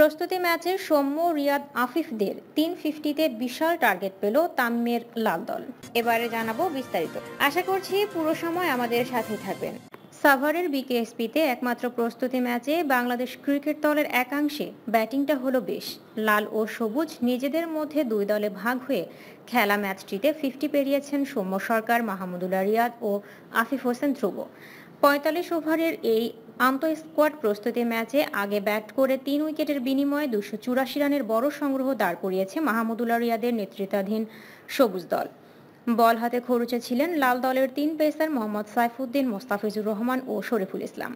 প্রস্তুতি ম্যাচে সৌম্য রিয়াদ আফিফদের তিন ফিফটিতে বিশাল টার্গেট পেল তাম্মের লাল দল এবারে জানাবো বিস্তারিত আশা করছি পুরো সময় আমাদের সাথে থাকবেন সাভারের বিকেএসপিতে একমাত্র প্রস্তুতি ম্যাচে বাংলাদেশ ক্রিকেট দলের একাংশে ব্যাটিংটা হলো বেশ লাল ও সবুজ নিজেদের মধ্যে দুই দলে ভাগ হয়ে খেলা ম্যাচটিতে ফিফটি পেরিয়েছেন সৌম্য সরকার মাহমুদুল্লাহ রিয়াদ ও আফিফ হোসেন ধ্রুব পঁয়তাল্লিশ ওভারের এই আন্ত স্কোয়াড প্রস্তুতি ম্যাচে আগে ব্যাট করে তিন উইকেটের বিনিময়ে দুশো চুরাশি রানের বড় সংগ্রহ দাঁড় করিয়েছে মাহমুদুল্লা রিয়াদের নেতৃত্বাধীন সবুজ দল বল হাতে খরচে ছিলেন লাল দলের তিন পেসার মোহাম্মদ সাইফুদ্দিন মোস্তাফিজুর রহমান ও শরীফুল ইসলাম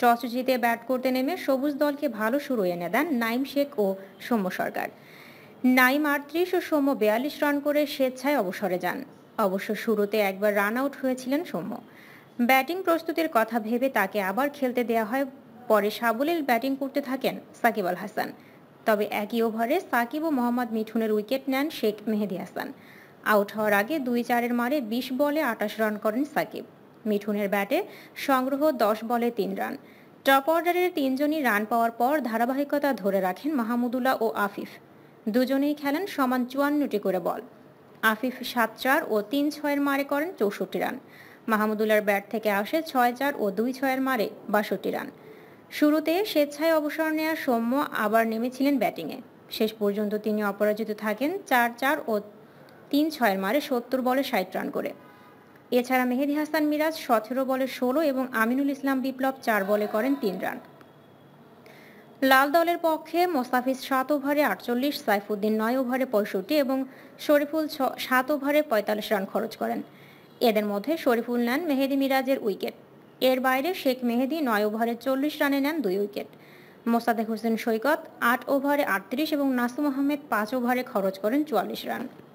টস জিতে ব্যাট করতে নেমে সবুজ দলকে ভালো শুরু এনে দেন নাইম শেখ ও সৌম্য সরকার নাইম আটত্রিশ ও সৌম্য বিয়াল্লিশ রান করে স্বেচ্ছায় অবসরে যান অবশ্য শুরুতে একবার রান আউট হয়েছিলেন সৌম্য ব্যাটিং প্রস্তুতির কথা ভেবে তাকে আবার খেলতে দেয়া হয় পরে সাবলীল ব্যাটিং করতে থাকেন সাকিব আল হাসান তবে একই ওভারে সাকিব ও মোহাম্মদ মিঠুনের উইকেট নেন শেখ মেহেদি হাসান আউট হওয়ার আগে দুই চারের মারে ২০ বলে আটাশ রান করেন সাকিব মিঠুনের ব্যাটে সংগ্রহ দশ বলে তিন রান টপ অর্ডারের তিনজনই রান পাওয়ার পর ধারাবাহিকতা ধরে রাখেন মাহমুদুল্লাহ ও আফিফ দুজনেই খেলেন সমান চুয়ান্নটি করে বল আফিফ সাত চার ও তিন ছয়ের মারে করেন চৌষট্টি রান মাহমুদুল্লার ব্যাট থেকে আসে ছয় চার ও দুই ছয়ের মারে বাষট্টি রান শুরুতে স্বেচ্ছায় অবসর নেওয়া সৌম্য আবার নেমেছিলেন ব্যাটিংয়ে শেষ পর্যন্ত তিনি অপরাজিত থাকেন চার চার ও তিন ছয়ের মারে সত্তর বলে ষাট রান করে এছাড়া মেহেদি হাসান মিরাজ সতেরো বলে ষোলো এবং আমিনুল ইসলাম বিপ্লব চার বলে করেন তিন রান লাল দলের পক্ষে মোস্তাফিজ সাত ওভারে আটচল্লিশ সাইফুদ্দিন নয় ওভারে পঁয়ষট্টি এবং শরীফুল সাত ওভারে পঁয়তাল্লিশ রান খরচ করেন এদের মধ্যে শরীফুল নেন মেহেদি মিরাজের উইকেট এর বাইরে শেখ মেহেদি নয় ওভারে চল্লিশ রানে নেন দুই উইকেট মোসাদেক হোসেন সৈকত আট ওভারে আটত্রিশ এবং নাসু আহমেদ পাঁচ ওভারে খরচ করেন চুয়াল্লিশ রান